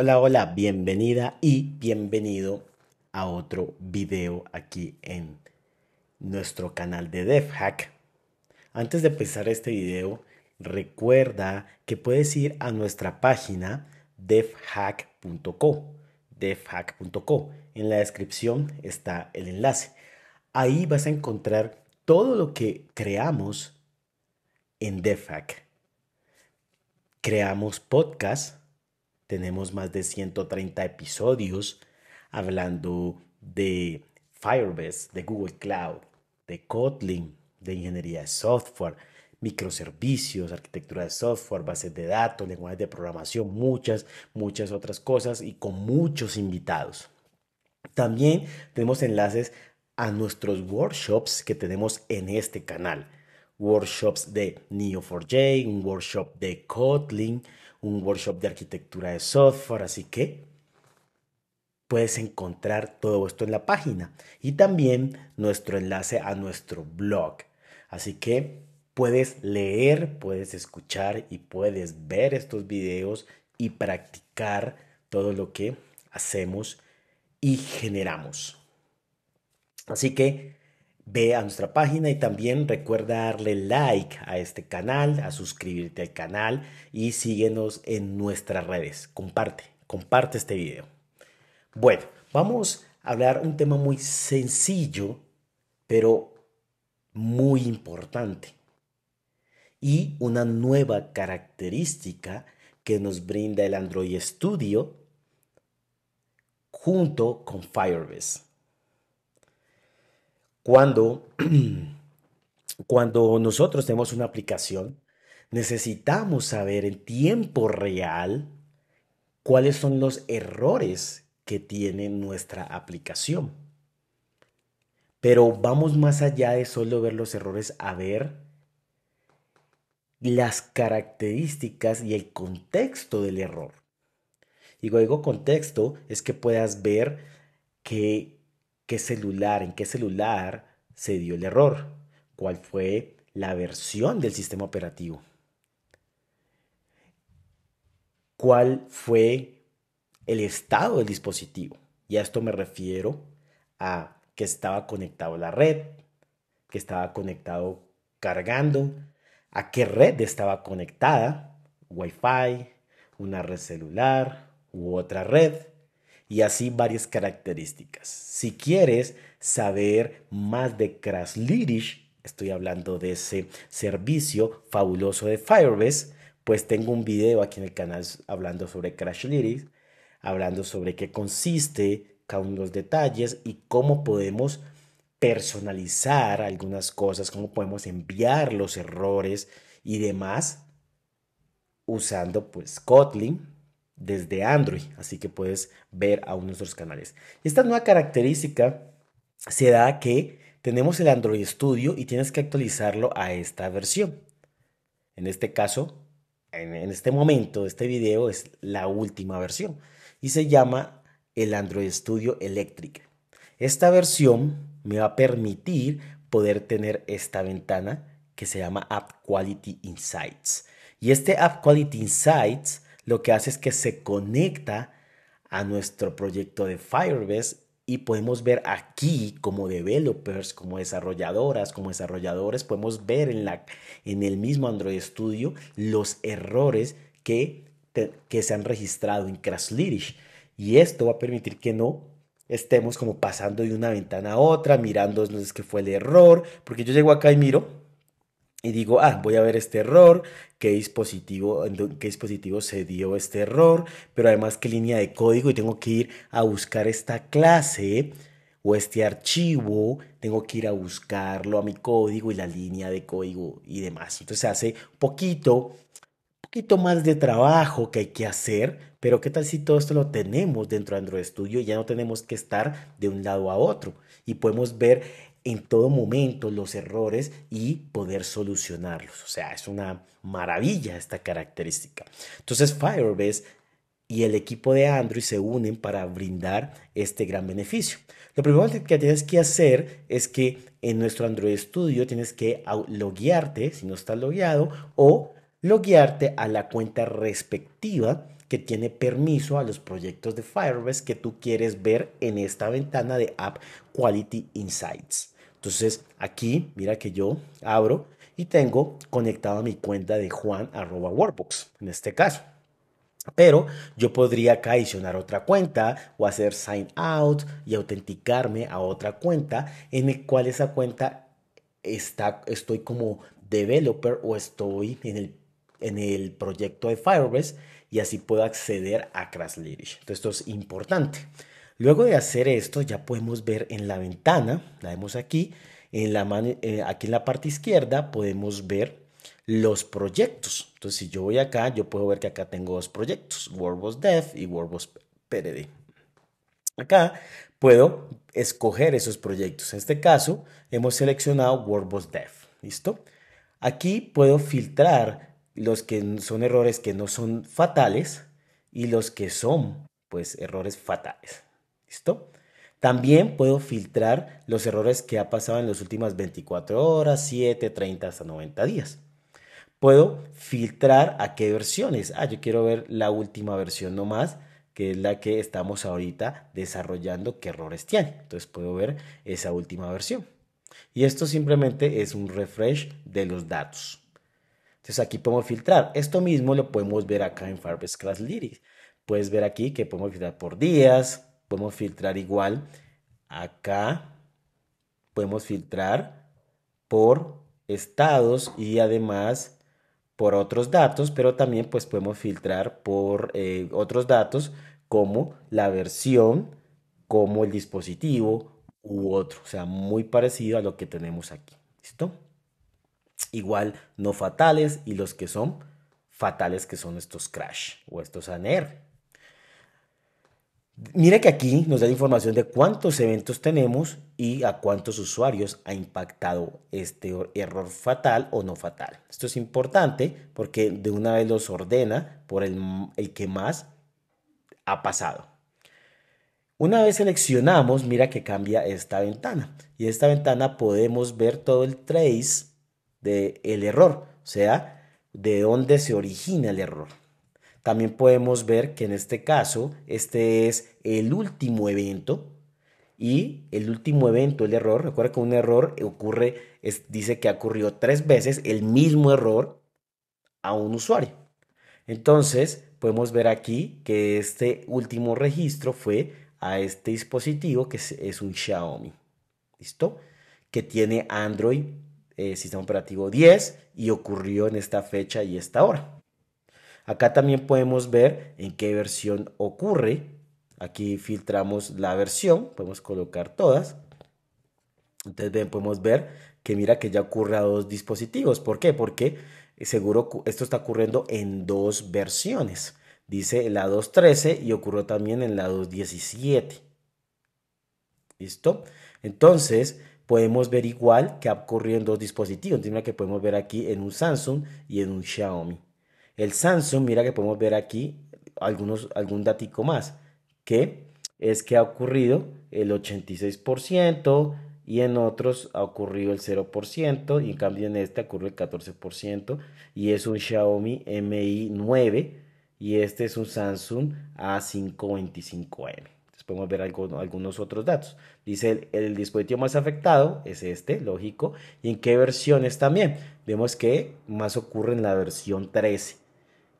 Hola, hola, bienvenida y bienvenido a otro video aquí en nuestro canal de DevHack. Antes de empezar este video, recuerda que puedes ir a nuestra página devhack.co, devhack.co. En la descripción está el enlace. Ahí vas a encontrar todo lo que creamos en DevHack. Creamos podcasts tenemos más de 130 episodios hablando de Firebase, de Google Cloud, de Kotlin, de ingeniería de software, microservicios, arquitectura de software, bases de datos, lenguajes de programación, muchas, muchas otras cosas y con muchos invitados. También tenemos enlaces a nuestros workshops que tenemos en este canal workshops de Neo4j, un workshop de Kotlin, un workshop de arquitectura de software, así que puedes encontrar todo esto en la página y también nuestro enlace a nuestro blog. Así que puedes leer, puedes escuchar y puedes ver estos videos y practicar todo lo que hacemos y generamos. Así que Ve a nuestra página y también recuerda darle like a este canal, a suscribirte al canal y síguenos en nuestras redes. Comparte, comparte este video. Bueno, vamos a hablar un tema muy sencillo, pero muy importante. Y una nueva característica que nos brinda el Android Studio junto con Firebase. Cuando, cuando nosotros tenemos una aplicación, necesitamos saber en tiempo real cuáles son los errores que tiene nuestra aplicación. Pero vamos más allá de solo ver los errores, a ver las características y el contexto del error. Y cuando digo contexto, es que puedas ver que qué celular, en qué celular se dio el error, cuál fue la versión del sistema operativo, cuál fue el estado del dispositivo. Y a esto me refiero a que estaba conectado a la red, que estaba conectado cargando, a qué red estaba conectada, Wi-Fi, una red celular u otra red y así varias características. Si quieres saber más de lyrics estoy hablando de ese servicio fabuloso de Firebase, pues tengo un video aquí en el canal hablando sobre Crashlytics, hablando sobre qué consiste, cada uno los detalles y cómo podemos personalizar algunas cosas, cómo podemos enviar los errores y demás usando pues Kotlin desde Android, así que puedes ver de nuestros canales. esta nueva característica se da que tenemos el Android Studio y tienes que actualizarlo a esta versión. En este caso, en este momento, este video es la última versión y se llama el Android Studio Electric. Esta versión me va a permitir poder tener esta ventana que se llama App Quality Insights. Y este App Quality Insights lo que hace es que se conecta a nuestro proyecto de Firebase y podemos ver aquí como developers, como desarrolladoras, como desarrolladores, podemos ver en, la, en el mismo Android Studio los errores que, que se han registrado en Crashlytics. Y esto va a permitir que no estemos como pasando de una ventana a otra, mirando qué fue el error, porque yo llego acá y miro, y digo, ah, voy a ver este error, qué dispositivo, qué dispositivo se dio este error, pero además qué línea de código y tengo que ir a buscar esta clase o este archivo, tengo que ir a buscarlo a mi código y la línea de código y demás. Entonces hace poquito, poquito más de trabajo que hay que hacer, pero qué tal si todo esto lo tenemos dentro de Android Studio y ya no tenemos que estar de un lado a otro y podemos ver en todo momento los errores y poder solucionarlos. O sea, es una maravilla esta característica. Entonces Firebase y el equipo de Android se unen para brindar este gran beneficio. Lo primero que tienes que hacer es que en nuestro Android Studio tienes que loguearte, si no estás logueado, o loguearte a la cuenta respectiva que tiene permiso a los proyectos de Firebase que tú quieres ver en esta ventana de App Quality Insights. Entonces aquí, mira que yo abro y tengo conectado a mi cuenta de Juan Workbox, en este caso. Pero yo podría adicionar otra cuenta o hacer sign out y autenticarme a otra cuenta en la cual esa cuenta está, estoy como developer o estoy en el, en el proyecto de Firebase y así puedo acceder a Crashlytics. Entonces esto es importante. Luego de hacer esto ya podemos ver en la ventana, la vemos aquí, en la eh, aquí en la parte izquierda podemos ver los proyectos. Entonces si yo voy acá, yo puedo ver que acá tengo dos proyectos, WordPress Dev y WordPress PRD. Acá puedo escoger esos proyectos. En este caso hemos seleccionado WordPress Dev. ¿Listo? Aquí puedo filtrar los que son errores que no son fatales y los que son, pues, errores fatales. ¿Listo? También puedo filtrar los errores que ha pasado en las últimas 24 horas, 7, 30 hasta 90 días. Puedo filtrar a qué versiones. Ah, yo quiero ver la última versión nomás, que es la que estamos ahorita desarrollando, qué errores tiene. Entonces puedo ver esa última versión. Y esto simplemente es un refresh de los datos. Entonces aquí podemos filtrar. Esto mismo lo podemos ver acá en Firebase Class Puedes ver aquí que podemos filtrar por días, podemos filtrar igual. Acá podemos filtrar por estados y además por otros datos, pero también pues podemos filtrar por eh, otros datos como la versión, como el dispositivo u otro. O sea, muy parecido a lo que tenemos aquí. ¿Listo? igual no fatales y los que son fatales que son estos crash o estos ANER. Mira que aquí nos da información de cuántos eventos tenemos y a cuántos usuarios ha impactado este error fatal o no fatal. Esto es importante porque de una vez los ordena por el, el que más ha pasado. Una vez seleccionamos, mira que cambia esta ventana. Y esta ventana podemos ver todo el trace del el error, o sea, de dónde se origina el error. También podemos ver que en este caso, este es el último evento y el último evento, el error, recuerda que un error ocurre, es, dice que ha ocurrido tres veces el mismo error a un usuario. Entonces, podemos ver aquí que este último registro fue a este dispositivo que es un Xiaomi, ¿listo? Que tiene Android eh, sistema operativo 10 y ocurrió en esta fecha y esta hora. Acá también podemos ver en qué versión ocurre. Aquí filtramos la versión, podemos colocar todas. Entonces podemos ver que mira que ya ocurre a dos dispositivos. ¿Por qué? Porque eh, seguro esto está ocurriendo en dos versiones. Dice la 2.13 y ocurrió también en la 2.17. ¿Listo? Entonces, podemos ver igual que ha ocurrido en dos dispositivos. Mira que podemos ver aquí en un Samsung y en un Xiaomi. El Samsung, mira que podemos ver aquí algunos, algún datico más, que es que ha ocurrido el 86% y en otros ha ocurrido el 0% y en cambio en este ocurre el 14% y es un Xiaomi Mi 9 y este es un Samsung A525M podemos ver algunos otros datos. Dice el, dispositivo más afectado es este, lógico, y en qué versiones también. Vemos que más ocurre en la versión 13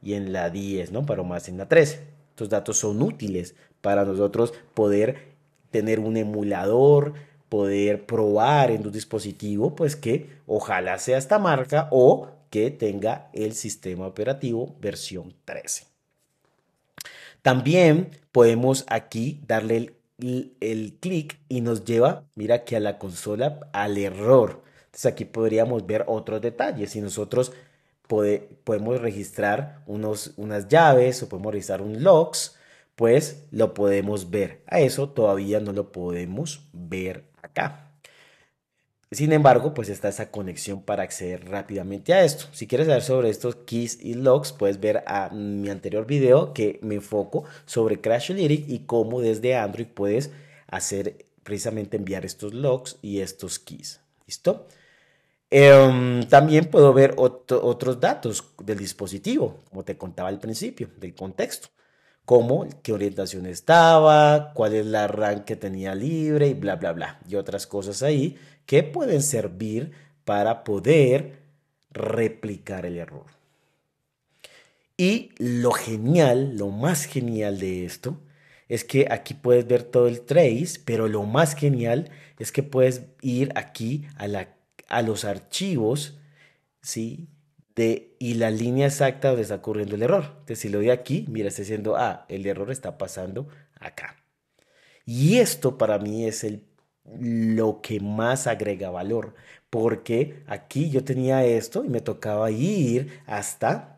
y en la 10, ¿no? Pero más en la 13. Estos datos son útiles para nosotros poder tener un emulador, poder probar en tu dispositivo, pues que ojalá sea esta marca o que tenga el sistema operativo versión 13. También podemos aquí darle el clic y nos lleva, mira aquí a la consola, al error. Entonces aquí podríamos ver otros detalles. Si nosotros podemos registrar unas llaves o podemos registrar un logs, pues lo podemos ver. A eso todavía no lo podemos ver acá. Sin embargo, pues está esa conexión para acceder rápidamente a esto. Si quieres saber sobre estos keys y logs, puedes ver a mi anterior video que me enfoco sobre Crash Lyric y cómo desde Android puedes hacer precisamente enviar estos logs y estos keys. ¿Listo? Em, también puedo ver otros datos del dispositivo, como te contaba al principio, del contexto como qué orientación estaba, cuál es la RAM que tenía libre y bla, bla, bla. Y otras cosas ahí que pueden servir para poder replicar el error. Y lo genial, lo más genial de esto, es que aquí puedes ver todo el trace, pero lo más genial es que puedes ir aquí a, la, a los archivos, ¿sí? De, y la línea exacta donde está ocurriendo el error. Entonces, si lo doy aquí, mira, está diciendo, ah, el error está pasando acá. Y esto para mí es el lo que más agrega valor, porque aquí yo tenía esto y me tocaba ir hasta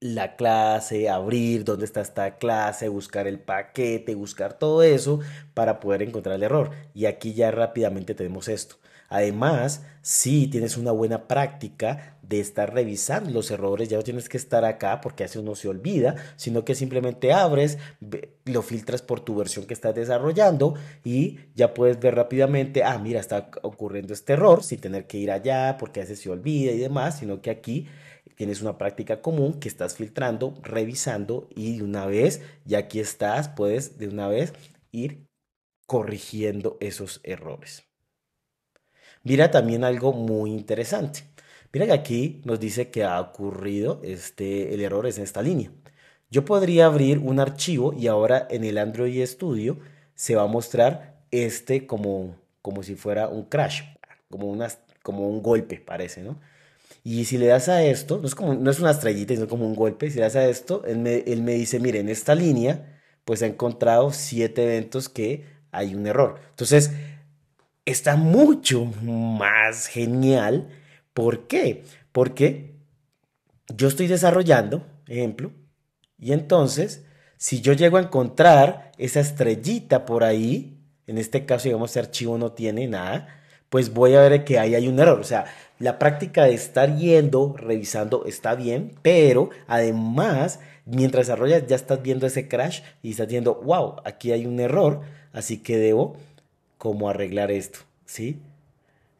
la clase, abrir dónde está esta clase, buscar el paquete, buscar todo eso para poder encontrar el error. Y aquí ya rápidamente tenemos esto. Además, si tienes una buena práctica de estar revisando los errores, ya no tienes que estar acá porque así uno se olvida, sino que simplemente abres, lo filtras por tu versión que estás desarrollando y ya puedes ver rápidamente, ah, mira, está ocurriendo este error sin tener que ir allá porque a veces se olvida y demás, sino que aquí tienes una práctica común que estás filtrando, revisando y de una vez, ya aquí estás, puedes de una vez ir corrigiendo esos errores. Mira también algo muy interesante. Mira que aquí nos dice que ha ocurrido este, el error es en esta línea. Yo podría abrir un archivo y ahora en el Android Studio se va a mostrar este como, como si fuera un crash, como, como un golpe parece, ¿no? Y si le das a esto, no es, como, no es una estrellita, sino como un golpe, si le das a esto, él me, dice, mire, en esta línea, pues ha encontrado siete eventos que hay un error. Entonces, está mucho más genial. ¿Por qué? Porque yo estoy desarrollando, ejemplo, y entonces, si yo llego a encontrar esa estrellita por ahí, en este caso, digamos, este archivo no tiene nada, pues voy a ver que ahí hay un error. O sea, la práctica de estar yendo, revisando, está bien, pero además, mientras desarrollas, ya estás viendo ese crash y estás viendo, wow, aquí hay un error, así que debo cómo arreglar esto, ¿sí?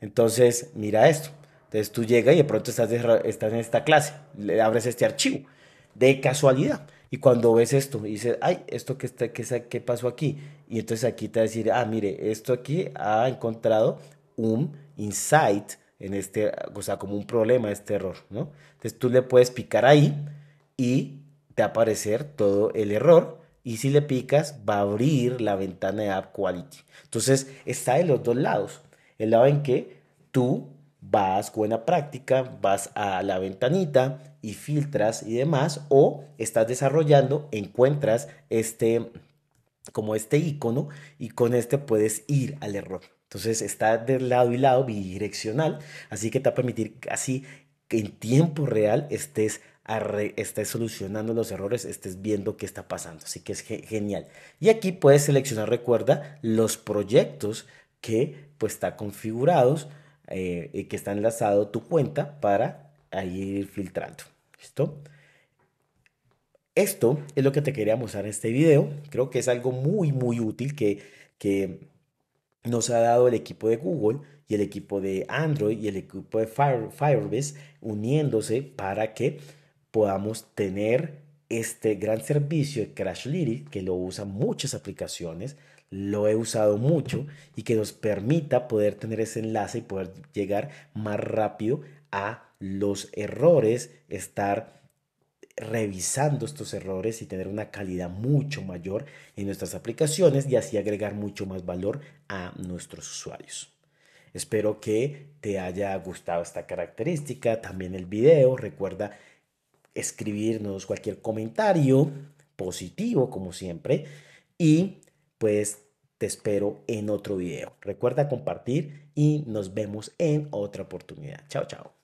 Entonces, mira esto. Entonces tú llegas y de pronto estás, estás en esta clase, le abres este archivo de casualidad. Y cuando ves esto, dices, ay, esto que, pasó aquí. Y entonces aquí te va a decir, ah, mire, esto aquí ha encontrado un insight en este, o sea, como un problema, este error, ¿no? Entonces tú le puedes picar ahí y te va a aparecer todo el error y si le picas va a abrir la ventana de App Quality. Entonces está de los dos lados. El lado en que tú vas buena práctica, vas a la ventanita y filtras y demás, o estás desarrollando, encuentras este como este icono y con este puedes ir al error. Entonces está de lado y lado bidireccional, así que te va a permitir así que en tiempo real estés estés solucionando los errores, estés viendo qué está pasando. Así que es genial. Y aquí puedes seleccionar, recuerda, los proyectos que pues está configurados eh, y que está enlazado tu cuenta para ir filtrando. ¿Listo? Esto es lo que te quería mostrar en este video. Creo que es algo muy, muy útil que, que nos ha dado el equipo de Google y el equipo de Android y el equipo de Firebase uniéndose para que podamos tener este gran servicio de Crashlytics que lo usan muchas aplicaciones, lo he usado mucho y que nos permita poder tener ese enlace y poder llegar más rápido a los errores, estar revisando estos errores y tener una calidad mucho mayor en nuestras aplicaciones y así agregar mucho más valor a nuestros usuarios. Espero que te haya gustado esta característica, también el video, recuerda escribirnos cualquier comentario positivo, como siempre. Y pues te espero en otro video. Recuerda compartir y nos vemos en otra oportunidad. Chao, chao.